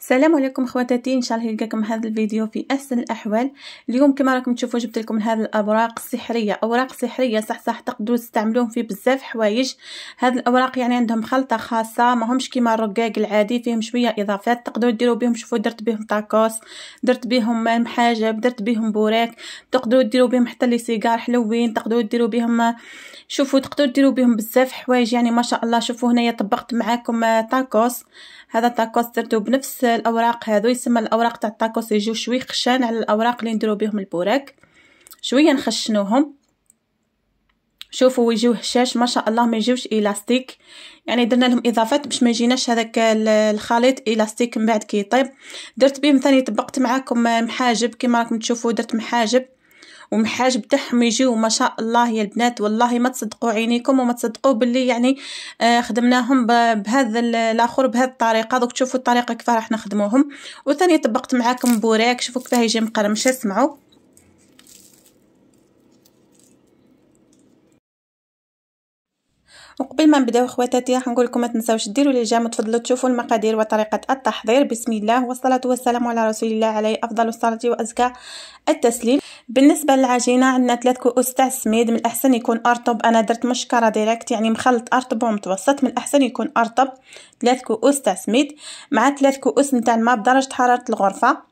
السلام عليكم خواتاتي ان شاء الله يلقاكم هذا الفيديو في احسن الاحوال اليوم كما راكم تشوفوا جبت لكم هذه الاوراق السحريه اوراق سحريه صح صح تقدروا تستعملوهم في بزاف حوايج هذه الاوراق يعني عندهم خلطه خاصه ماهمش كيما الرقاق العادي فيهم شويه اضافات تقدروا ديروا بهم شوفوا درت بهم طاكوس درت بهم محاجب درت بهم بوراك تقدروا ديروا بهم حتى لي سيجار حلوين تقدروا ديروا بهم شوفوا تقدروا ديروا بهم بزاف حوايج يعني ما شاء الله شوفوا هنايا طبقت معاكم طاكوس هذا طاكوس درته بنفس الاوراق هذو يسمى الاوراق تاع الطاكوس يجيو شوي خشان على الاوراق اللي نديرو بهم البوراك شويه نخشنوهم شوفوا يجيو هشاش ما شاء الله ما يجيوش الاستيك يعني درنا لهم اضافات باش ما يجيناش هذاك الخليط الاستيك من بعد كي يطيب درت بيه ثاني طبقت معاكم محاجب كما راكم تشوفوا درت محاجب ومحاجب تاعهم يجيو ما شاء الله يا البنات والله ما تصدقوا عينيكم وما تصدقوا باللي يعني آه خدمناهم بهذا الاخر بهذه الطريقه دوك تشوفوا الطريقه كيف راح نخدموهم وثاني طبقت معاكم بوراك شوفوا كيفاه يجي مقرمش اسمعوا وقبل ما نبداو خواتاتي راح نقول لكم ما تنساوش ديروا لي جيم وتفضلوا تشوفوا المقادير وطريقه التحضير بسم الله والصلاه والسلام على رسول الله عليه افضل الصلاه وازكى التسليم بالنسبه للعجينه عندنا ثلاث كؤوس تاع السميد من الاحسن يكون ارطب انا درت مشكره ديريكت يعني مخلط ارطب ومتوسط من الاحسن يكون ارطب ثلاث كؤوس تاع سميد مع ثلاث كؤوس نتاع الماء بدرجه حراره الغرفه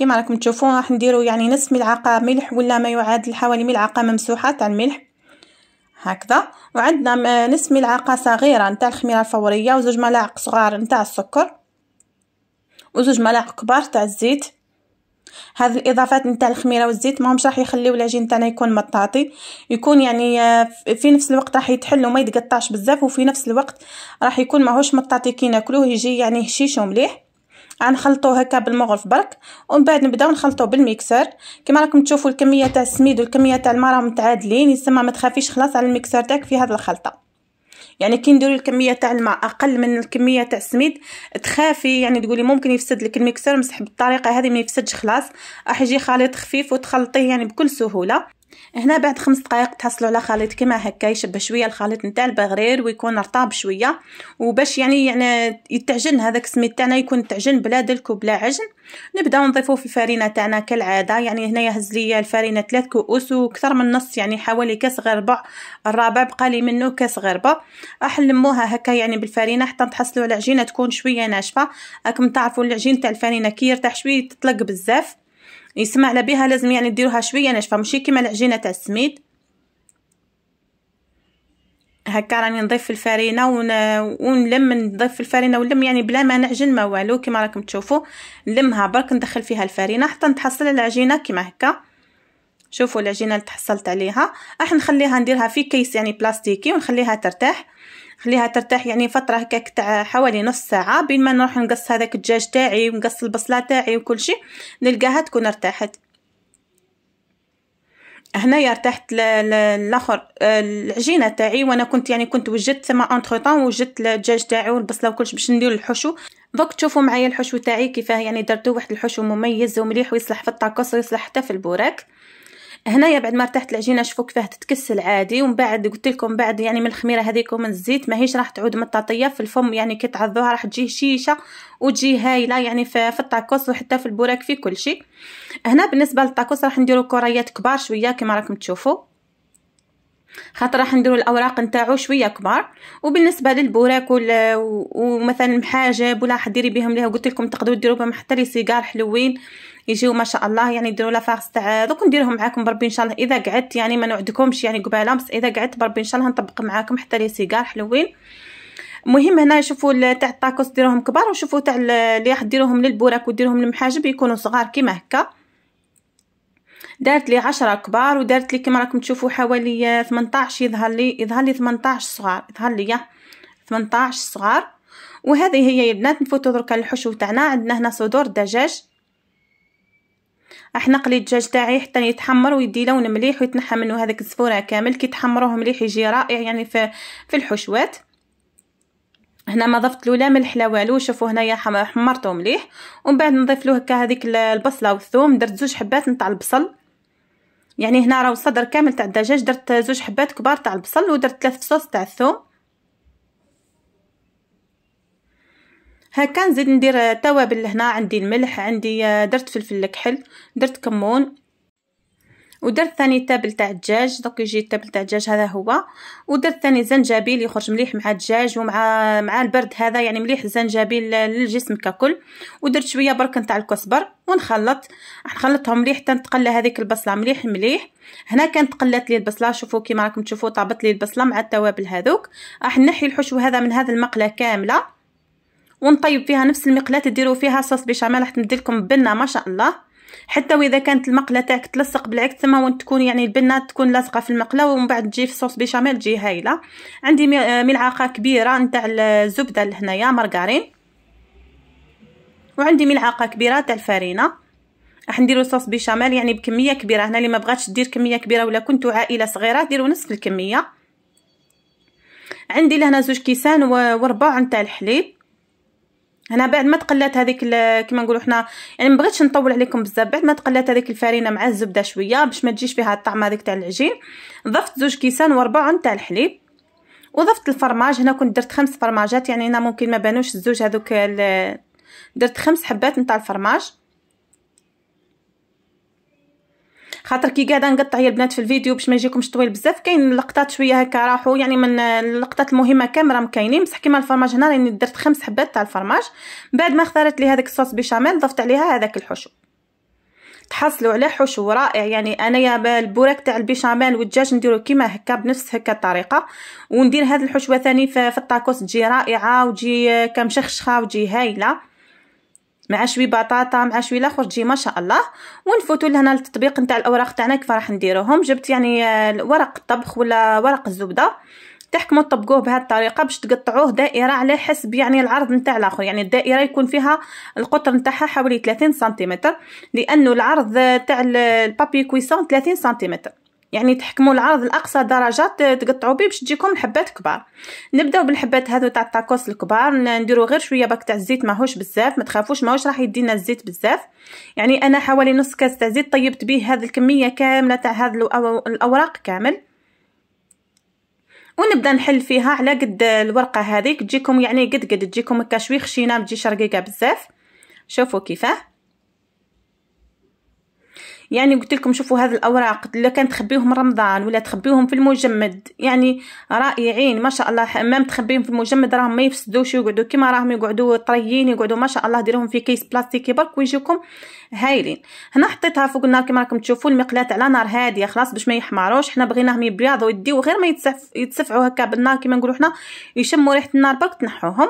كما راكم تشوفون راح نديرو يعني نصف ملعقه ملح ولا ما يعادل حوالي ملعقه ممسوحه تاع الملح هكذا وعندنا نصف ملعقه صغيره نتاع الخميره الفوريه وزوج ملاعق صغار نتاع السكر وزوج ملاعق كبار تاع الزيت هذه الاضافات نتاع الخميره والزيت ماهمش راح يخليو العجين تاعنا يكون مطاطي يكون يعني آه، في نفس الوقت راح يتحل وما يتقطعش بزاف وفي نفس الوقت راح يكون ماهوش مطاطي كي ناكلوه يجي يعني هشيش ومليح غنخلطو هكا بالمغرف برك ومن بعد نبداو نخلطو بالميكسر كما راكم تشوفوا الكميه تاع السميد والكميه تاع الماء راهم متعادلين يسمى ما تخافيش خلاص على الميكسر تاعك في هذه الخلطه يعني كي نديروا الكميه تاع الماء اقل من الكميه تاع السميد تخافي يعني تقولي ممكن يفسد لك الميكسر مسح بالطريقه هذه ما يفسدش خلاص راح يجي خليط خفيف وتخلطيه يعني بكل سهوله هنا بعد خمس دقائق تحصلوا على خليط كما هكا يشبه شويه الخليط نتاع البغرير ويكون رطاب شويه وباش يعني يعني يتعجن هذاك السميد تاعنا يكون تعجن بلا دلك وبلا عجن نبداو نضيفو في الفرينه تاعنا كالعاده يعني هنايا هز ليا الفرينه ثلاث كؤوس وكثر من نص يعني حوالي كاس غير ربع الرابع بقى لي منه كاس غير ربع راح نلموها هكا يعني بالفرينه حتى تحصلوا على عجينه تكون شويه ناشفه راكم تعرفوا العجين تاع الفرينه كي يرتاح شويه تطلق بزاف يسمعنا بها لازم يعني ديروها شويه ناشفه ماشي كيما العجينه تاع السميد هكا راني نضيف الفرينه ون... ونلم نضيف الفرينه ونلم يعني بلا ما نعجن ما والو كيما راكم تشوفوا نلمها برك ندخل فيها الفرينه حتى نتحصل العجينه كيما هكا شوفوا العجينه اللي تحصلت عليها راح نخليها نديرها في كيس يعني بلاستيكي ونخليها ترتاح خليها ترتاح يعني فترة هكاك تاع حوالي نص ساعة بين ما نروح نقص هذاك الدجاج تاعي ونقص البصلة تاعي وكل شيء نلقاها تكون ارتاحت هنايا ارتحت الاخر آه، العجينه تاعي وانا كنت يعني كنت وجدت ثما اونتر طون وجدت الدجاج تاعي والبصله وكلش باش ندير الحشو دوك تشوفوا معايا الحشو تاعي كيفاه يعني درتو واحد الحشو مميز ومليح ويصلح في الطاكوس ويصلح حتى في البوراك هنايا بعد ما ارتحت العجينه شوفوا كيفاه تتكسل عادي ومن بعد قلت لكم بعد يعني من الخميره هذيك ومن الزيت ماهيش راح تعود مطاطيه في الفم يعني كي تعضوها راح تجي شيشه وتجي هايله يعني في الطاكوس وحتى في البوراك في كل شيء هنا بالنسبه للطاكوس راح نديرو كريات كبار شويه كما راكم تشوفوا خاطر راح نديرو الاوراق نتاعو شويه كبار وبالنسبه للبوراك ومثلا المحاجب ولا حديري بهم ليها قلت لكم تقدروا ديروا بهم حتى لي سيجار حلوين يجيو ما شاء الله يعني ديروا لافاغس تاع دوك نديرهم معاكم بربي ان شاء الله اذا قعدت يعني ما نوعدكمش يعني قباله بس اذا قعدت بربي ان شاء الله نطبق معاكم حتى لي سيجار حلوين مهم هنا شوفوا تاع الطاكوس ديروهم كبار وشوفوا تاع اللي راح ديروهم للبوراك وديروهم للمحاجب يكونوا صغار كيما هكا دارت لي عشرة كبار ودارت لي كما راكم تشوفوا حوالي 18 يظهر لي يظهر لي 18 صغار يظهر لي 18 صغار وهذه هي يا البنات نفوتوا دركا للحشو تاعنا عندنا هنا صدور دجاج راح نقلي الدجاج تاعي حتى يتحمر ويدي لون مليح ويتنحى منه هذاك الزفوره كامل كي تحمروه مليح يجي رائع يعني في في الحشوات هنا ما ضفت له لا ملح لا والو شوفوا هنايا حمرته مليح ومن بعد نضيف له هكا هذيك البصله والثوم درت زوج حبات نتاع البصل يعني هنا راهو صدر كامل تاع الدجاج درت زوج حبات كبار تاع البصل ودرت ثلاث فصوص تاع الثوم هكا نزيد ندير توابل هنا عندي الملح عندي آه، درت فلفل كحل درت كمون ودرت ثاني تابل تاع الدجاج دوك يجي التابل تاع الدجاج هذا هو ودرت ثاني زنجبيل يخرج مليح مع الدجاج ومع مع البرد هذا يعني مليح الزنجبيل للجسم ككل ودرت شويه برك نتاع الكزبر ونخلط نخلطهم مليح حتى تقلى هذيك البصله مليح مليح هنا كانت قلات لي البصله شوفوا كيما راكم تشوفوا طابت لي البصله مع التوابل هذوك راح نحي الحشو هذا من هذا المقله كامله ونطيب فيها نفس المقلاه تديروا فيها صوص بيشاميل راح تمدي لكم بنه ما شاء الله حتى واذا كانت المقله تاعك تلصق بالعكس تما وانت تكون يعني البنه تكون لاصقه في المقله ومن بعد تجي في صوص بيشاميل تجي هايله عندي آه، ملعقه كبيره نتاع الزبده لهنايا مارغرين وعندي ملعقه كبيره تاع الفارينه راح نديرو صوص بيشاميل يعني بكميه كبيره هنا اللي ما بغاتش دير كميه كبيره ولا كنتو عائله صغيره ديروا نصف الكميه عندي لهنا زوج كيسان وربع نتاع الحليب هنا بعد ما تقلات هذيك كيما نقولوا حنا يعني ما بغيتش نطول عليكم بزاف بعد ما تقلات هذيك الفرينه مع الزبده شويه باش ما تجيش فيها الطعم هذيك تاع العجين ضفت زوج كيسان وربع تاع الحليب وضفت الفرماج هنا كنت درت خمس فرماجات يعني هنا ممكن ما بانوش الزوج هذوك درت خمس حبات نتاع الفرماج خاطر كي قاعده نقطع يا البنات في الفيديو باش ما يجيكمش طويل بزاف كاين لقطات شويه هكا راحوا يعني من اللقطات المهمه كامل راهم كاينين بصح كيما الفرماج هنا راني درت خمس حبات تاع الفرماج بعد ما اختارت لي هذاك الصوص بيشاميل ضفت عليها هذاك الحشو تحصلوا على حشو رائع يعني انايا البوراك تاع البيشاميل والدجاج نديرو كيما هكا بنفس هكا الطريقه وندير هذه الحشوه ثاني في الطاكوس تجي رائعه وتجي كمشخشخه وتجي هايله مع شوي بطاطا مع شوي لاخر تجي ما شاء الله ونفوتوا لهنا التطبيق نتاع الاوراق تاعنا كيف راح نديروهم جبت يعني آه، ورق الطبخ ولا ورق الزبده تحكموا تطبقوه بهذه الطريقه باش تقطعوه دائره على حسب يعني العرض نتاع الاخر يعني الدائره يكون فيها القطر نتاعها حوالي 30 سنتيمتر لانه العرض تاع البابي كويسون 30 سنتيمتر يعني تحكموا العرض لاقصى درجه تقطعوا به باش تجيكم الحبات كبار نبداو بالحبات هذو تاع التاكوس الكبار نديرو غير شويه باك تاع الزيت ماهوش بزاف ما تخافوش ماهوش راح يدينا الزيت بزاف يعني انا حوالي نص كاس تاع زيت طيبت به هذه الكميه كامله تاع هذا الاوراق كامل ونبدا نحل فيها على قد الورقه هذيك تجيكم يعني قد قد تجيكم هكا شوي خشينه ما تجيش رقيقه بزاف شوفوا كيفاه يعني قلت لكم شوفوا هذه الاوراق لا كانت تخبيهم رمضان ولا تخبيهم في المجمد يعني رائعين ما شاء الله مام تخبيهم في المجمد راهم ما يفسدوش يقعدوا كيما راهم يقعدوا طريين يقعدوا ما شاء الله ديروهم في كيس بلاستيكي برك ويجيكم هايلين هنا حطيتها فوق النار كيما راكم تشوفوا المقلاة على نار هاديه خلاص باش ما يحمروش حنا بغيناهم يبيضوا يديو غير ما يتسف يتسفعوا هكا بالنار كيما نقولوا حنا يشموا ريحه النار برك تنحوهم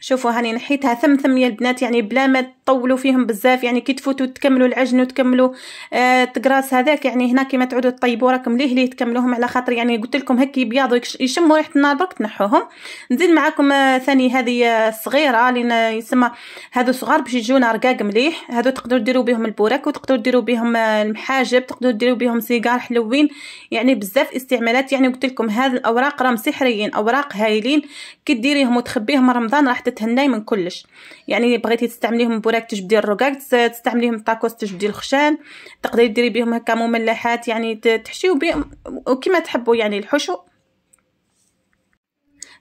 شوفوا هاني نحيتها ثم ثم يا البنات يعني بلا ما تطولوا فيهم بزاف يعني كي تفوتوا تكملوا العجن وتكملوا آه تقراس هذاك يعني هنا كيما تعودوا تطيبوا راكم ليه ليه تكملوهم على خاطر يعني قلت لكم هكا يبيضوا يشموا ريحه النار برك تنحوهم نزيد معاكم آه ثاني هذه آه، صغيره اللي يسمى هذو صغار باش يجونا رقاق مليح هذو تقدروا ديروا بهم البوراك وتقدروا ديروا بهم آه، المحاجب تقدروا ديروا بهم سيجار حلوين يعني بزاف استعمالات يعني قلت لكم هذه الاوراق راهم سحريين اوراق هايلين كي ديريهم وتخبيهم رمضان راح تتهناي من كلش يعني بغيتي تستعمليهم بوراك تجبدي الرقاق تستعمليهم طاكوس تجبدي الخشان تقدري ديري بهم هكا مملحات يعني تحشيو بهم وكما تحبوا يعني الحشو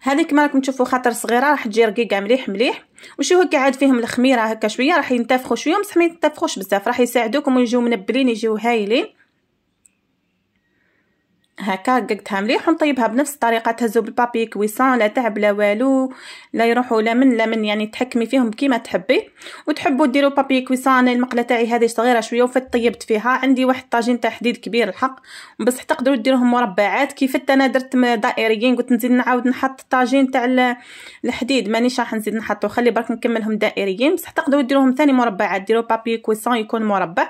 هذه كما راكم تشوفوا خاطر صغيره راح تجي رقيقه مليح مليح وشو هكا عاد فيهم الخميره هكا شويه راح ينتفخوا شويه بصح ما ينتفخوش بزاف راح يساعدوكم ويجيو منبلين يجيو هايلين هكا ققتها مليح ونطيبها بنفس الطريقه تهزو بالبابي كويسان لا تعب لا والو لا يروحوا لا من لا من يعني تحكمي فيهم كيما تحبي وتحبوا ديروا بابي كويسان المقله تاعي هذه صغيره شويه وفت طيبت فيها عندي واحد طاجين تاع حديد كبير الحق بصح تقدروا ديروهم مربعات كيف انا درت دائريين قلت نزيد نعاود نحط الطاجين تاع الحديد مانيش راح نزيد نحطو خلي برك نكملهم دائريين بصح تقدروا ديروهم ثاني مربعات ديروا بابي كويسان يكون مربع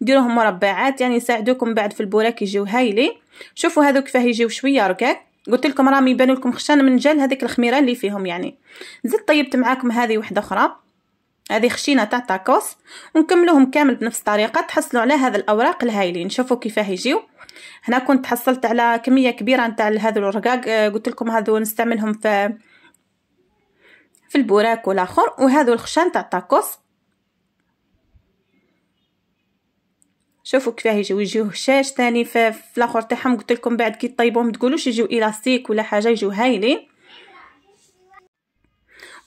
ديروهم مربعات يعني يساعدوكم بعد في البوراك يجيو هايلين شوفوا هذو كيفاه يجيو شويه ركاك قلت لكم راهم يبانوا لكم خشان من جل هذيك الخميره اللي فيهم يعني زدت طيبت معاكم هذه وحده اخرى هذه خشينه تاع تاكوس ونكملوهم كامل بنفس الطريقه تحصلوا على هذا الاوراق الهايلين شوفوا كيفاه يجيو هنا كنت حصلت على كميه كبيره نتاع هذو الرقاق آه، قلت لكم هذو نستعملهم في في البوراك والاخر وهذو الخشان تاع تاكوس شوفوا كيفاه يجيو يجيو هشاش ثاني في الاخر تاعهم قلت لكم بعد كي طيبوهم تقولوش يجيو الاستيك ولا حاجه يجيو هايلين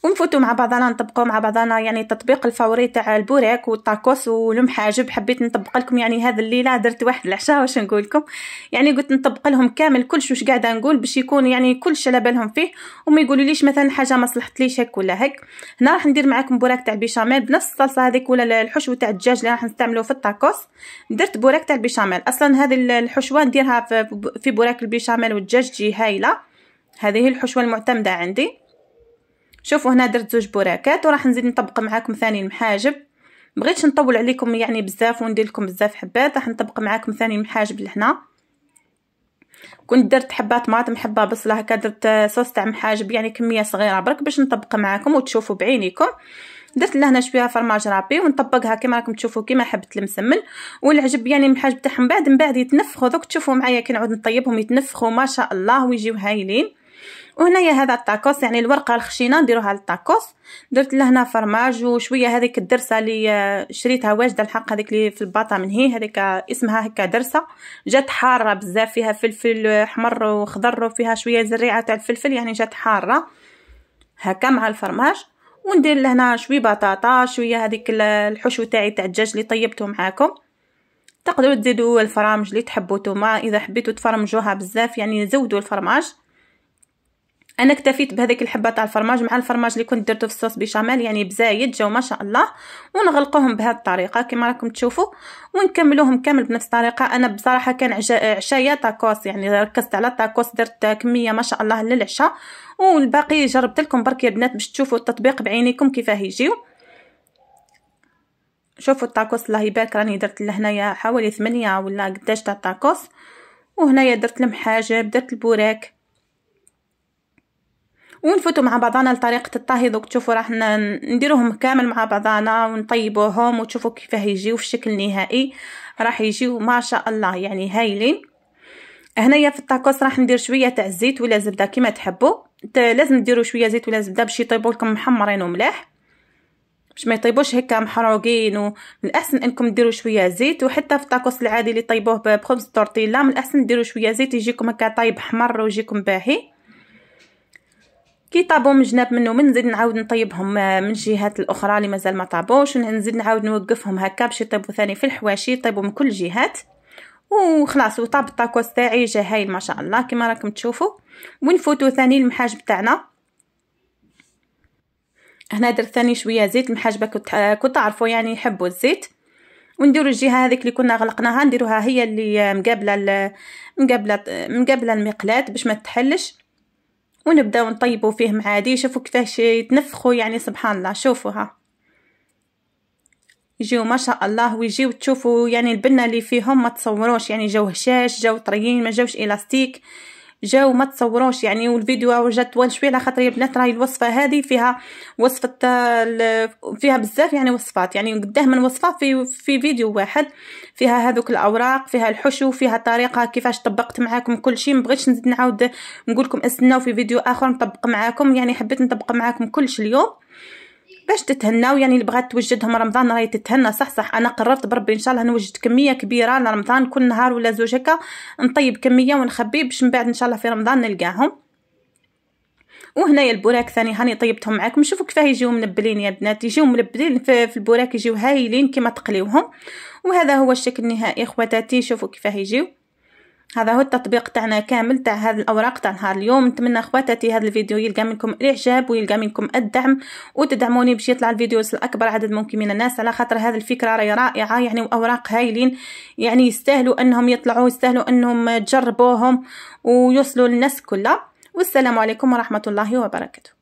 ونفوتوا مع بعضنا نطبقوا مع بعضنا يعني التطبيق الفوري تاع البوراك والطاكوس حاجب حبيت نطبق لكم يعني هذا الليله درت واحد العشاء واش نقول لكم يعني قلت نطبق لهم كامل كل واش قاعده نقول باش يكون يعني كلش على بالهم فيه وما يقولوا ليش مثلا حاجه ما صلحتليش هيك ولا هيك هنا راح ندير معاكم بوراك تاع البيشاميل بنفس الصلصه هذيك ولا الحشو تاع الدجاج اللي راح نستعملوه في الطاكوس درت بوراك تاع البيشاميل اصلا هذه الحشوه نديرها في بوراك البيشاميل والدجاج تجي هايله هذه هي الحشوه المعتمده عندي شوفوا هنا درت زوج براكات وراح نزيد نطبق معاكم ثاني المحاجب بغيتش نطول عليكم يعني بزاف وندير لكم بزاف حبات راح نطبق معاكم ثاني المحاجب لهنا كنت درت حبه طماطم حبه بصله هكا درت صوص تاع محاجب يعني كميه صغيره برك باش نطبق معاكم وتشوفوا بعينيكم درت لهنا شويه فرماج رابي ونطبقها كيما راكم تشوفوا كيما حبت المسمن والعجب يعني المحاجب تاعهم بعد من بعد يتنفخوا دوك تشوفوا معايا كي نعود نطيبهم يتنفخوا ما شاء الله ويجيو هايلين وهنايا هذا الطاكوس يعني الورقه الخشينه نديروها للطاكوس درت لهنا فرماج وشويه هذيك الدرسه اللي آه، شريتها واجده الحق هذيك اللي في الباطا من هي هذيك اسمها هكا درسه جات حاره بزاف فيها فلفل احمر وخضر وفيها شويه زريعه تاع الفلفل يعني جات حاره هكا مع الفرماج وندير لهنا شويه بطاطا شويه هذيك الحشو تاعي تاع الدجاج اللي طيبته معاكم تقدروا تزيدوا الفرامج اللي تحبوا نتوما اذا حبيتوا تفرمجوها بزاف يعني زودوا الفرماج انا اكتفيت بهذيك الحبه تاع الفرماج مع الفرماج اللي كنت درته في الصوص بيشاميل يعني بزايد جاو ما شاء الله ونغلقوهم بهذه الطريقه كما راكم تشوفوا ونكملوهم كامل بنفس الطريقه انا بصراحه كان عشايا تاكوس يعني ركزت على التاكوس درت كميه ما شاء الله للعشاء والباقي جربت لكم برك يا بنات باش تشوفوا التطبيق بعينيكم كيفاه يجيو شوفوا التاكوس الله يبارك راني درت لهنايا حوالي ثمانية ولا قداش تاع التاكوس وهنايا درت المحاجب درت البوراك ونفوتوا مع بعضنا لطريقة الطهي دوك تشوفوا راح نديروهم كامل مع بعضنا ونطيبوهم وتشوفوا كيف يجيو في الشكل النهائي راح يجيو ما شاء الله يعني هايلين هنايا في الطاكوس راح ندير شويه تاع الزيت ولا زبده كيما تحبوا لازم ديروا شويه زيت ولا زبده باش يطيبوا لكم محمرين وملاح باش ما يطيبوش هكا محروقين ومن الاحسن انكم ديروا شويه زيت وحتى في الطاكوس العادي اللي طيبوه بخبز تورتيلا من الاحسن ديروا شويه زيت يجيكم هكا طايب احمر ويجيكم باهي كي طابو من جناب منه من نزيد نعاود نطيبهم آه، من الجهات الاخرى اللي مازال ما طابوش نزيد نعاود نوقفهم هكا باش يطيبوا ثاني في الحواشي يطيبوا من كل الجهات وخلاص وطاب الطاكوس تاعي جا هايل ما شاء الله كما راكم تشوفوا ونفوتوا ثاني المحاجب تاعنا هنا درت ثاني شويه زيت المحاجبه آه، كنت تعرفوا يعني يحبوا الزيت ونديروا الجهه هذيك اللي كنا غلقناها نديروها هي اللي مقابله مقابله مقابله المقلاه باش ما تحلش ونبداو نطيبو فيه معادي شوفوا كيفاش يتنفخوا يعني سبحان الله شوفوها يجيو ما شاء الله ويجيو تشوفوا يعني البنه اللي فيهم ما تصوروش يعني جاو هشاش جاو طريين ما جاوش الاستيك جاو ما تصوروش يعني والفيديو جات طوال شويه على خاطر يا البنات راهي الوصفه هذه فيها وصفه فيها بزاف يعني وصفات يعني قداه من وصفه في في فيديو واحد فيها هذوك الاوراق فيها الحشو فيها طريقه كيفاش طبقت معاكم كل شيء ما بغيتش نزيد نعاود نقول لكم استناو في فيديو اخر نطبق معاكم يعني حبيت نطبق معاكم كلش اليوم باش تتهناو يعني اللي بغات توجدهم رمضان راهي تتهنى صح صح انا قررت بربي ان شاء الله نوجد كميه كبيره لرمضان كل نهار ولا زوج هكا نطيب كميه ونخبي باش من بعد ان شاء الله في رمضان نلقاهم وهنايا البوراك ثاني هاني طيبتهم معاكم شوفوا كيفاه يجيو منبلين يا بنات يجيو منبلين في البوراك يجيو هايلين كما تقليوهم وهذا هو الشكل النهائي اخواتاتي شوفوا كيفاه يجيو هذا هو التطبيق تاعنا كامل تاع هذه الاوراق تاع نهار اليوم نتمنى خواتاتي هذا الفيديو يلقى منكم الاعجاب ويلقى منكم الدعم وتدعموني باش يطلع الفيديو لاكبر عدد ممكن من الناس على خاطر هذه الفكره راهي رائعه يعني واوراق هايلين يعني يستاهلوا انهم يطلعوا يستاهلوا انهم تجربوهم ويوصلوا للناس كلها والسلام عليكم ورحمه الله وبركاته